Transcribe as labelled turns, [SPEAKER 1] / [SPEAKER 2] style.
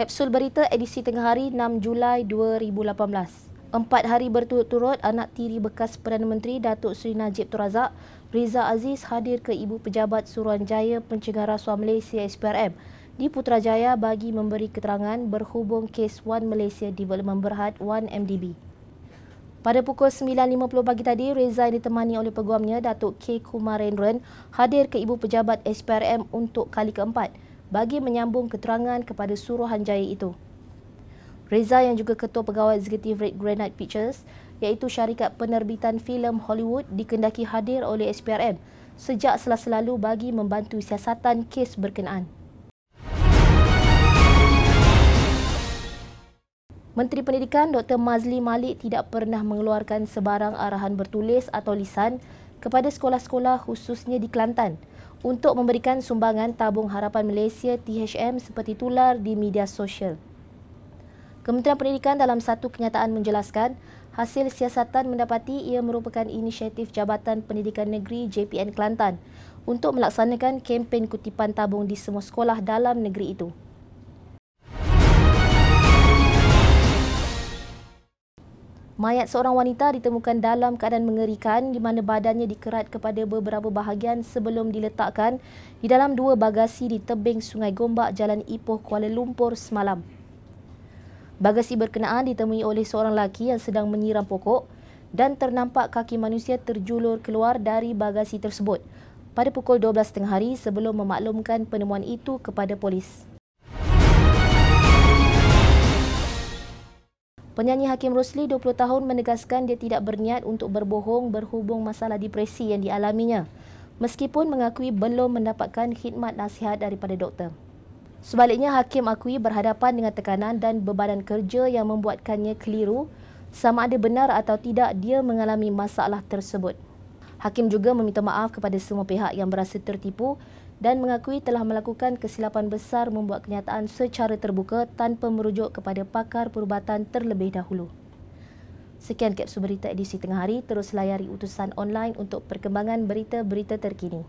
[SPEAKER 1] Kapsul berita edisi tengah hari 6 Julai 2018. Empat hari berturut-turut, anak tiri bekas Perdana Menteri Datuk Seri Najib Tun Razak, Riza Aziz hadir ke Ibu Pejabat Suruhanjaya Pencegah Rasuah Malaysia SPRM di Putrajaya bagi memberi keterangan berhubung kes One Malaysia Development Berhad 1MDB. Pada pukul 9.50 pagi tadi, Riza yang ditemani oleh peguamnya, Datuk K. Kumarendran, hadir ke Ibu Pejabat SPRM untuk kali keempat bagi menyambung keterangan kepada Suruhanjaya itu. Reza yang juga ketua pegawai eksekutif Red Granite Pictures iaitu syarikat penerbitan filem Hollywood dikendaki hadir oleh SPRM sejak selasa lalu bagi membantu siasatan kes berkenaan. Menteri Pendidikan Dr. Mazli Malik tidak pernah mengeluarkan sebarang arahan bertulis atau lisan kepada sekolah-sekolah khususnya di Kelantan untuk memberikan sumbangan Tabung Harapan Malaysia THM seperti tular di media sosial. Kementerian Pendidikan dalam satu kenyataan menjelaskan, hasil siasatan mendapati ia merupakan inisiatif Jabatan Pendidikan Negeri JPN Kelantan untuk melaksanakan kempen kutipan tabung di semua sekolah dalam negeri itu. Mayat seorang wanita ditemukan dalam keadaan mengerikan di mana badannya dikerat kepada beberapa bahagian sebelum diletakkan di dalam dua bagasi di tebing Sungai Gombak, Jalan Ipoh, Kuala Lumpur semalam. Bagasi berkenaan ditemui oleh seorang lelaki yang sedang menyiram pokok dan ternampak kaki manusia terjulur keluar dari bagasi tersebut pada pukul 12.30 hari sebelum memaklumkan penemuan itu kepada polis. Penyanyi Hakim Rosli 20 tahun menegaskan dia tidak berniat untuk berbohong berhubung masalah depresi yang dialaminya. Meskipun mengakui belum mendapatkan khidmat nasihat daripada doktor. Sebaliknya Hakim akui berhadapan dengan tekanan dan bebanan kerja yang membuatkannya keliru sama ada benar atau tidak dia mengalami masalah tersebut. Hakim juga meminta maaf kepada semua pihak yang berasa tertipu dan mengakui telah melakukan kesilapan besar membuat kenyataan secara terbuka tanpa merujuk kepada pakar perubatan terlebih dahulu. Sekian kapsul berita edisi tengah hari, terus layari utusan online untuk perkembangan berita-berita terkini.